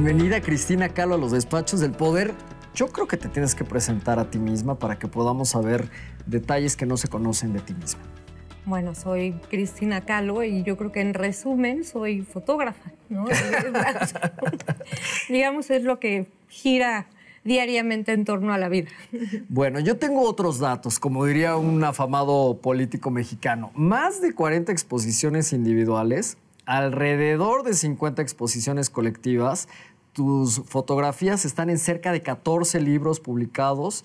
Bienvenida Cristina Calo a los despachos del poder. Yo creo que te tienes que presentar a ti misma para que podamos saber detalles que no se conocen de ti misma. Bueno, soy Cristina Calo y yo creo que en resumen soy fotógrafa, ¿no? Digamos, es lo que gira diariamente en torno a la vida. Bueno, yo tengo otros datos, como diría un afamado político mexicano. Más de 40 exposiciones individuales, alrededor de 50 exposiciones colectivas. Tus fotografías están en cerca de 14 libros publicados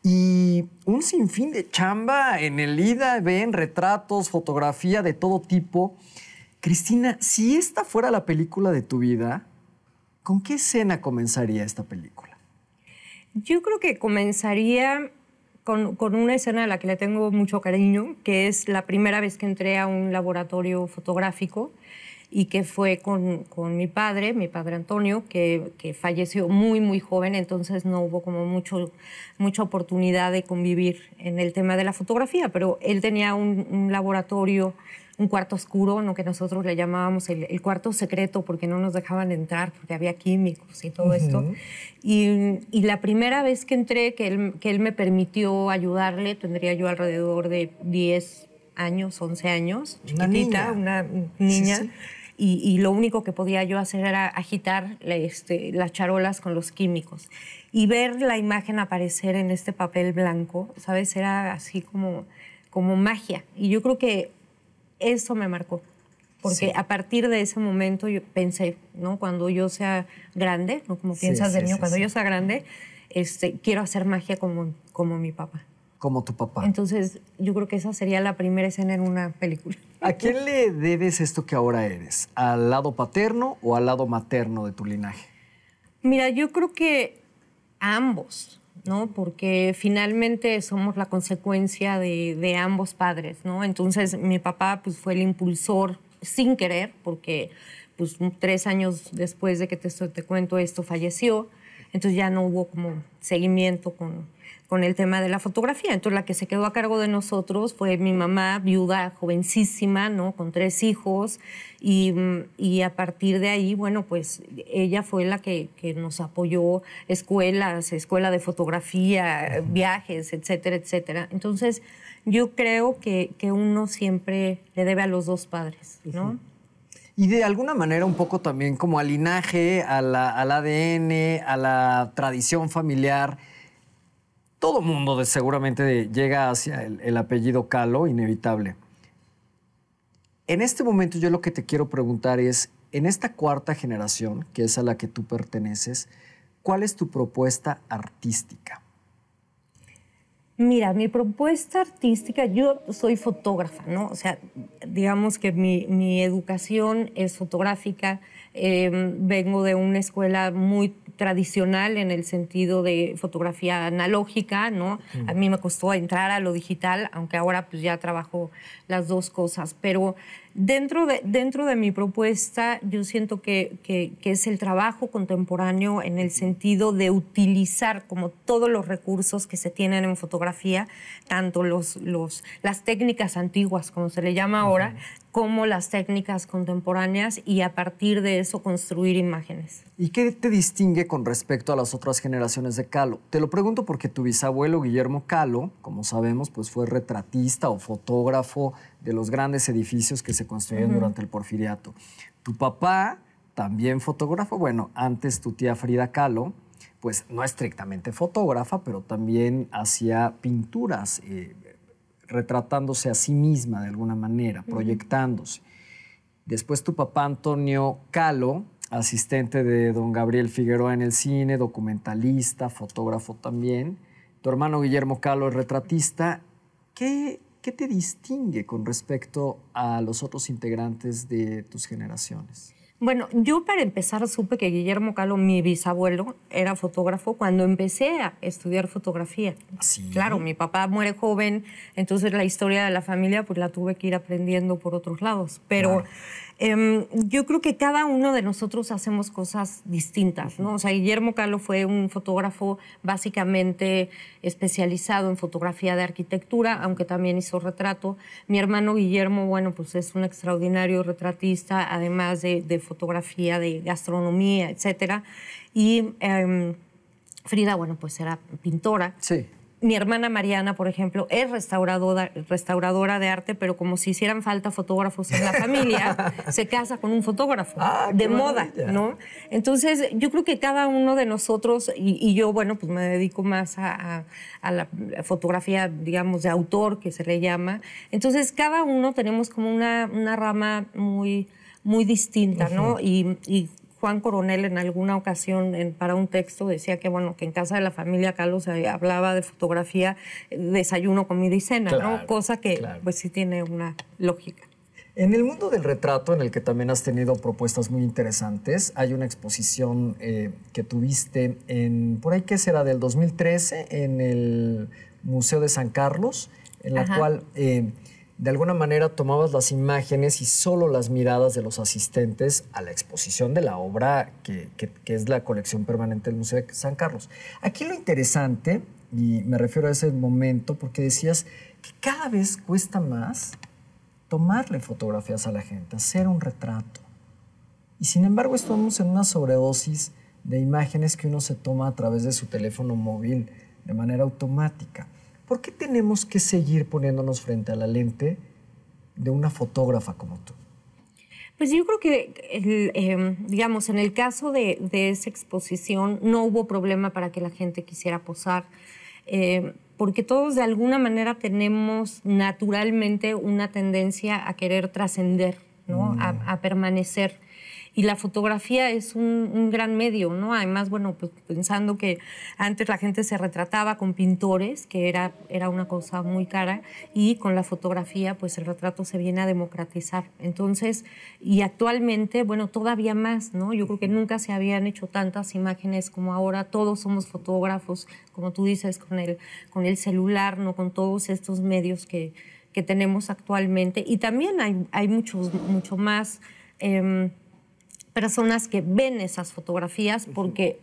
y un sinfín de chamba en el IDA, ven retratos, fotografía de todo tipo. Cristina, si esta fuera la película de tu vida, ¿con qué escena comenzaría esta película? Yo creo que comenzaría con, una escena de la que le tengo mucho cariño, que es la primera vez que entré a un laboratorio fotográfico y que fue con, con mi padre, mi padre Antonio, que, que, falleció muy, muy joven, entonces no hubo como mucho, mucha oportunidad de convivir en el tema de la fotografía, pero él tenía un, laboratorio un cuarto oscuro, lo que nosotros le llamábamos el, cuarto secreto, porque no nos dejaban entrar, porque había químicos y todo esto. Y, y, la primera vez que entré, que él, que él me permitió ayudarle, tendría yo alrededor de 10 años, 11 años, una niña. Una niña y, lo único que podía yo hacer era agitar este, las charolas con los químicos. Y ver la imagen aparecer en este papel blanco, ¿sabes? Era así como, como magia. Y yo creo que eso me marcó. Porque a partir de ese momento yo pensé, ¿no? Cuando yo sea grande, ¿no? Como piensas de niño, cuando yo sea grande, este, quiero hacer magia como, como mi papá. Como tu papá. Entonces, yo creo que esa sería la primera escena en una película. ¿A quién le debes esto que ahora eres? ¿Al lado paterno o al lado materno de tu linaje? Mira, yo creo que ambos, ¿no? Porque finalmente somos la consecuencia de, ambos padres, ¿no? Entonces, mi papá pues, fue el impulsor sin querer, porque pues, tres años después de que te, te cuento esto falleció, entonces ya no hubo como seguimiento con, con el tema de la fotografía. Entonces la que se quedó a cargo de nosotros fue mi mamá, viuda, jovencísima, ¿no? Con tres hijos y, a partir de ahí, bueno, pues ella fue la que, nos apoyó, escuelas, escuela de fotografía, viajes, etcétera, etcétera. Entonces yo creo que, uno siempre le debe a los dos padres, ¿no? Y de alguna manera un poco también como al linaje, al ADN, a la tradición familiar todo mundo seguramente llega hacia el, apellido Calo, inevitable. En este momento yo lo que te quiero preguntar es, en esta cuarta generación, que es a la que tú perteneces, ¿cuál es tu propuesta artística? Mira, mi propuesta artística, yo soy fotógrafa, ¿no? O sea, digamos que mi educación es fotográfica, Em, vengo de una escuela muy tradicional en el sentido de fotografía analógica, ¿no? A mí me costó entrar a lo digital, aunque ahora pues ya trabajo las dos cosas, pero Dentro de, dentro de mi propuesta, yo siento que, es el trabajo contemporáneo en el sentido de utilizar como todos los recursos que se tienen en fotografía, tanto los, los, las técnicas antiguas, como se le llama ahora, como las técnicas contemporáneas y a partir de eso construir imágenes. ¿Y qué te distingue con respecto a las otras generaciones de Calo? Te lo pregunto porque tu bisabuelo Guillermo Calo, como sabemos, pues fue retratista o fotógrafo de los grandes edificios que se construyeron durante el porfiriato. Tu papá, también fotógrafo, bueno, antes tu tía Frida Kahlo, pues no estrictamente fotógrafa, pero también hacía pinturas, eh, retratándose a sí misma de alguna manera, proyectándose. Después tu papá Antonio Kahlo, asistente de don Gabriel Figueroa en el cine, documentalista, fotógrafo también. Tu hermano Guillermo Calo es retratista. ¿Qué ¿qué te distingue con respecto a los otros integrantes de tus generaciones? Bueno, yo para empezar supe que Guillermo Calo, mi bisabuelo, era fotógrafo cuando empecé a estudiar fotografía. ¿Ah, claro, mi papá muere joven, entonces la historia de la familia pues la tuve que ir aprendiendo por otros lados. Pero em, yo creo que cada uno de nosotros hacemos cosas distintas, ¿no? O sea, Guillermo Calo fue un fotógrafo básicamente especializado en fotografía de arquitectura, aunque también hizo retrato. Mi hermano Guillermo, bueno, pues es un extraordinario retratista, además de, de fotografía, de gastronomía, etc. Y em, Frida, bueno, pues era pintora. Sí. Mi hermana Mariana, por ejemplo, es restauradora, restauradora de arte, pero como si hicieran falta fotógrafos en la familia, se casa con un fotógrafo ah, de moda, ¿no? Entonces, yo creo que cada uno de nosotros, y, yo, bueno, pues me dedico más a, a, la fotografía, digamos, de autor, que se le llama. Entonces, cada uno tenemos como una, una rama muy muy distinta, ¿no? Y, Juan Coronel en alguna ocasión para un texto decía que, bueno, que en casa de la familia Carlos hablaba de fotografía, eh, desayuno, con y cena, ¿no? Cosa que pues sí tiene una lógica. En el mundo del retrato, en el que también has tenido propuestas muy interesantes, hay una exposición eh, que tuviste en, por ahí que será del 2013, en el Museo de San Carlos, en la cual eh, de alguna manera tomabas las imágenes y solo las miradas de los asistentes a la exposición de la obra que, es la colección permanente del Museo de San Carlos. Aquí lo interesante, y me refiero a ese momento, porque decías que cada vez cuesta más tomarle fotografías a la gente, hacer un retrato. Y sin embargo estamos en una sobredosis de imágenes que uno se toma a través de su teléfono móvil de manera automática. ¿Por qué tenemos que seguir poniéndonos frente a la lente de una fotógrafa como tú? Pues yo creo que, em, digamos, en el caso de, de, esa exposición no hubo problema para que la gente quisiera posar, em, porque todos de alguna manera tenemos naturalmente una tendencia a querer trascender, mm. a, permanecer y la fotografía es un, gran medio, ¿no? Además, bueno, pues pensando que antes la gente se retrataba con pintores, que era, era una cosa muy cara, y con la fotografía, pues el retrato se viene a democratizar. Entonces, y actualmente, bueno, todavía más, ¿no? Yo creo que nunca se habían hecho tantas imágenes como ahora, todos somos fotógrafos, como tú dices, con el, con el celular, ¿no? Con todos estos medios que, que tenemos actualmente. Y también hay, hay muchos, mucho más... Em, personas que ven esas fotografías porque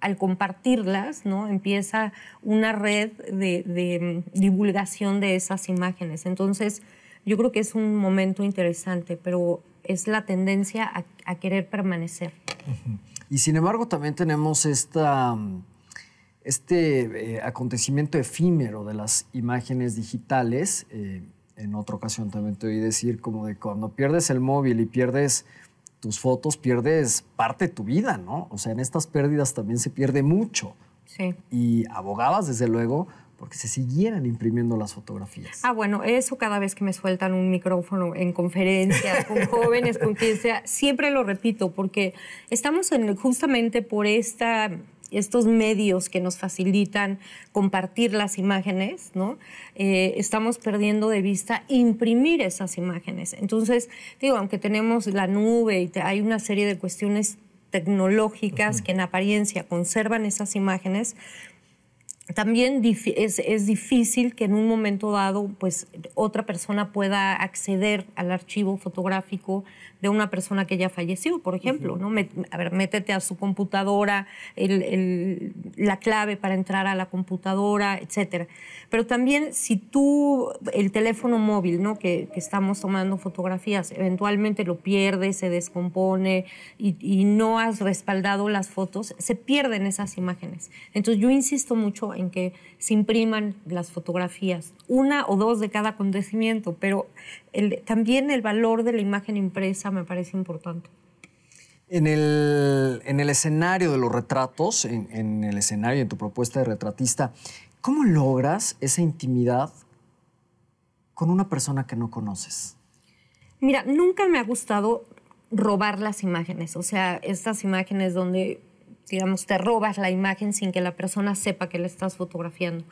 al compartirlas, ¿no? Empieza una red de, mm, divulgación de esas imágenes. Entonces, yo creo que es un momento interesante, pero es la tendencia a, querer permanecer. Y sin embargo, también tenemos esta, mm, este eh, acontecimiento efímero de las imágenes digitales. Eh, en otra ocasión también te oí decir como de cuando pierdes el móvil y pierdes tus fotos, pierdes parte de tu vida, ¿no? O sea, en estas pérdidas también se pierde mucho. Sí. Y abogabas, desde luego, porque se siguieran imprimiendo las fotografías. Ah, bueno, eso cada vez que me sueltan un micrófono en conferencias con jóvenes, con quien sea, siempre lo repito, porque estamos en, justamente por esta estos medios que nos facilitan compartir las imágenes, ¿no? Eh, estamos perdiendo de vista imprimir esas imágenes. Entonces, digo, aunque tenemos la nube y hay una serie de cuestiones tecnológicas que en apariencia conservan esas imágenes, también es, es, difícil que en un momento dado pues otra persona pueda acceder al archivo fotográfico de una persona que ya falleció, por ejemplo, ¿no? a ver, métete a su computadora, el, la clave para entrar a la computadora, etcétera. Pero también si tú, el teléfono móvil, ¿no? Que, estamos tomando fotografías, eventualmente lo pierdes, se descompone y, y no has respaldado las fotos, se pierden esas imágenes. Entonces yo insisto mucho en que se impriman las fotografías, una o dos de cada acontecimiento, pero también el valor de la imagen impresa me parece importante. En el, escenario de los retratos, en, en el escenario de tu propuesta de retratista, ¿cómo logras esa intimidad con una persona que no conoces? Mira, nunca me ha gustado robar las imágenes, o sea, estas imágenes donde digamos, te robas la imagen sin que la persona sepa que la estás fotografiando.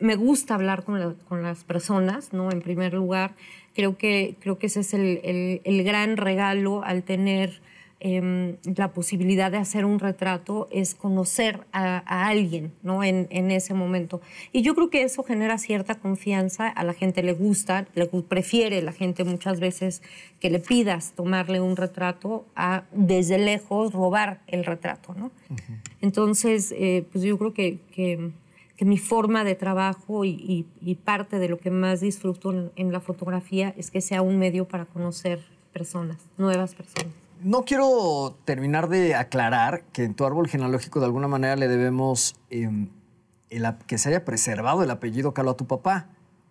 Me gusta hablar con, las personas, ¿no? En primer lugar, creo que, creo que ese es el gran regalo al tener Em, la posibilidad de hacer un retrato es conocer a, alguien ¿no? En, ese momento. Y yo creo que eso genera cierta confianza, a la gente le gusta, le prefiere la gente muchas veces que le pidas tomarle un retrato a desde lejos robar el retrato. ¿no? Entonces, eh, pues yo creo que, que, mi forma de trabajo y, parte de lo que más disfruto en la fotografía es que sea un medio para conocer personas, nuevas personas no quiero terminar de aclarar que en tu árbol genealógico de alguna manera le debemos em, que se haya preservado el apellido Calo a tu papá,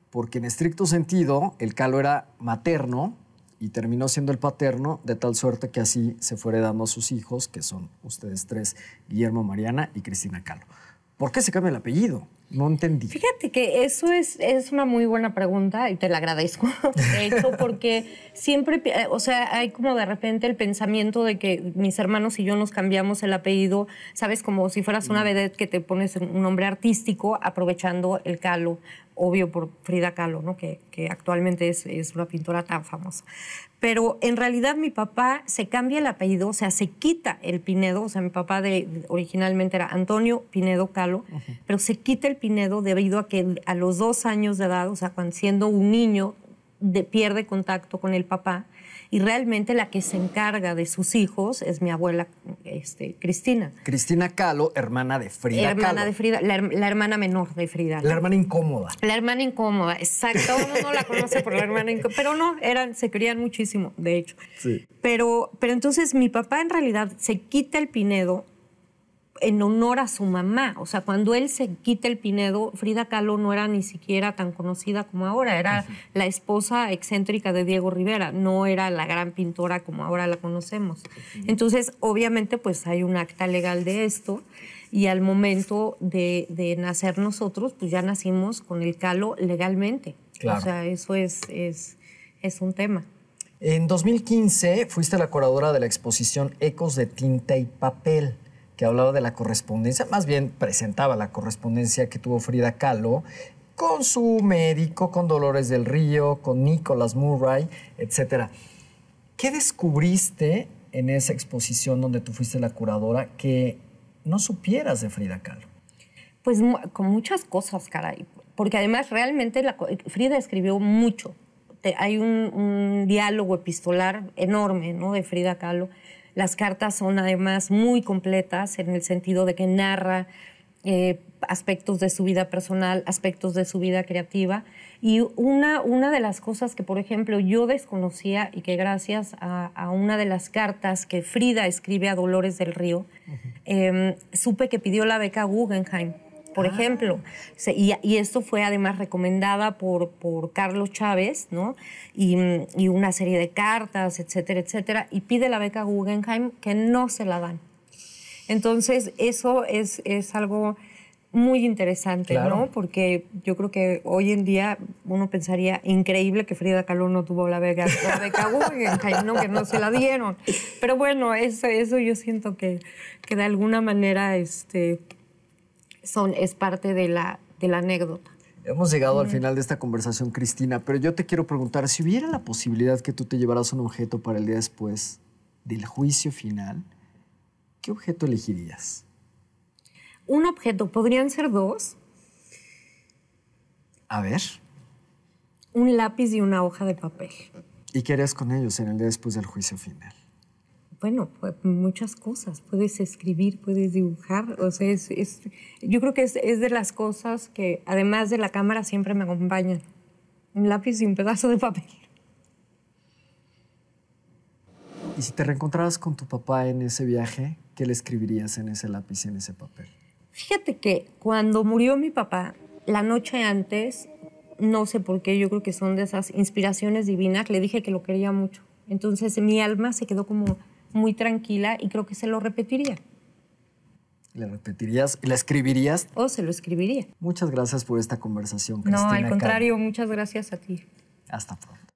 porque en estricto sentido el Calo era materno y terminó siendo el paterno, de tal suerte que así se fue dando a sus hijos, que son ustedes tres, Guillermo, Mariana y Cristina Calo. ¿Por qué se cambia el apellido? No entendí. Fíjate que eso es, es una muy buena pregunta y te la agradezco, de hecho, porque siempre, eh, o sea, hay como de repente el pensamiento de que mis hermanos y yo nos cambiamos el apellido, sabes, como si fueras una vedette que te pones un nombre artístico aprovechando el calo, obvio por Frida Kahlo, ¿no? que, que actualmente es, es, una pintora tan famosa. Pero en realidad mi papá se cambia el apellido, o sea, se quita el Pinedo, o sea, mi papá de, originalmente era Antonio Pinedo Calo pero se quita el Pinedo debido a que a los dos años de edad, o sea, cuando siendo un niño, pierde contacto con el papá y realmente la que se encarga de sus hijos es mi abuela este, Cristina. Cristina Calo, hermana de Frida. Hermana de Frida, la, hermana menor de Frida. La hermana incómoda. La hermana incómoda, exacto. Todo la conoce por la hermana incómoda, pero no, eran, se querían muchísimo, de hecho. Sí. Pero, pero entonces mi papá en realidad se quita el Pinedo en honor a su mamá. O sea, cuando él se quita el Pinedo, Frida Kahlo no era ni siquiera tan conocida como ahora, era la esposa excéntrica de Diego Rivera, no era la gran pintora como ahora la conocemos. Entonces, obviamente, pues hay un acta legal de esto y al momento de, nacer nosotros, pues ya nacimos con el Kahlo legalmente. O sea, eso es, es, es un tema. En 2015 fuiste la curadora de la exposición Ecos de Tinta y Papel que hablaba de la correspondencia, más bien presentaba la correspondencia que tuvo Frida Kahlo con su médico, con Dolores del Río, con Nicholas Murray, etc. ¿Qué descubriste en esa exposición donde tú fuiste la curadora que no supieras de Frida Kahlo? Pues con muchas cosas, caray. Porque además realmente Frida escribió mucho. hay un, diálogo epistolar enorme ¿no? de Frida Kahlo las cartas son además muy completas en el sentido de que narra eh, aspectos de su vida personal, aspectos de su vida creativa. Y una, una de las cosas que, por ejemplo, yo desconocía y que gracias a, una de las cartas que Frida escribe a Dolores del Río, em, supe que pidió la beca Guggenheim por ejemplo. Y, esto fue además recomendada por, por Carlos Chávez, ¿no? Y, una serie de cartas, etcétera, etcétera. Y pide la beca Guggenheim que no se la dan. Entonces, eso es, es algo muy interesante, ¿no? Porque yo creo que hoy en día uno pensaría increíble que Frida Kahlo no tuvo la beca, Guggenheim, que no se la dieron. Pero bueno, eso, eso yo siento que, que de alguna manera este, son, es parte de la, de la anécdota. Hemos llegado al mm. final de esta conversación, Cristina, pero yo te quiero preguntar, si hubiera la posibilidad que tú te llevaras un objeto para el día después del juicio final, ¿qué objeto elegirías? Un objeto, podrían ser dos. A ver. Un lápiz y una hoja de papel. ¿Y qué harías con ellos en el día después del juicio final? bueno, muchas cosas. Puedes escribir, puedes dibujar. O sea, yo creo que es, es, de las cosas que, además de la cámara, siempre me acompañan. Un lápiz y un pedazo de papel. ¿Y si te reencontraras con tu papá en ese viaje, qué le escribirías en ese lápiz y en ese papel? Fíjate que cuando murió mi papá, la noche antes, no sé por qué, yo creo que son de esas inspiraciones divinas, le dije que lo quería mucho. Entonces mi alma se quedó como muy tranquila y creo que se lo repetiría. ¿La repetirías? ¿La escribirías? O se lo escribiría. Muchas gracias por esta conversación. Cristina no, al contrario, muchas gracias a ti. Hasta pronto.